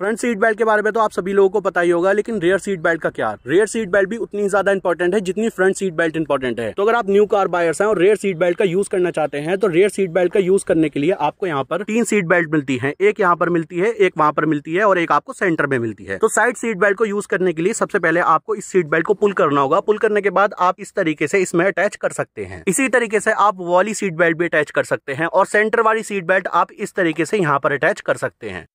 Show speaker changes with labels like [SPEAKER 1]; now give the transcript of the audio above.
[SPEAKER 1] front seat belt के बारे में तो आप सभी लोगों को पता ही होगा लेकिन रेयर सीट बेल्ट का क्या रेयर सीट बेल्ट भी उतनी ज्यादा इंपॉर्टेंट है जितनी फ्रंट सीट बेल्ट इंपॉर्टेंट है तो अगर आप न्यू कार बायर्स हैं और रेयर सीट बेल्ट का यूज करना चाहते हैं तो रेयर सीट बेल्ट का यूज करने के लिए आपको यहाँ पर तीन सीट बेल्ट मिलती है एक यहाँ पर मिलती है एक वहां पर मिलती है और एक आपको सेंटर में मिलती है तो साइड सीट बेल्ट को यूज करने के लिए सबसे पहले आपको इस सीट बेल्ट को पुल करना होगा पुल करने के बाद आप इस तरीके से इसमें अटैच कर सकते हैं इसी तरीके से आप वॉली सीट बेल्ट भी अटैच कर सकते हैं और सेंटर वाली सीट बेल्ट आप इस तरीके से यहाँ पर अटैच कर सकते हैं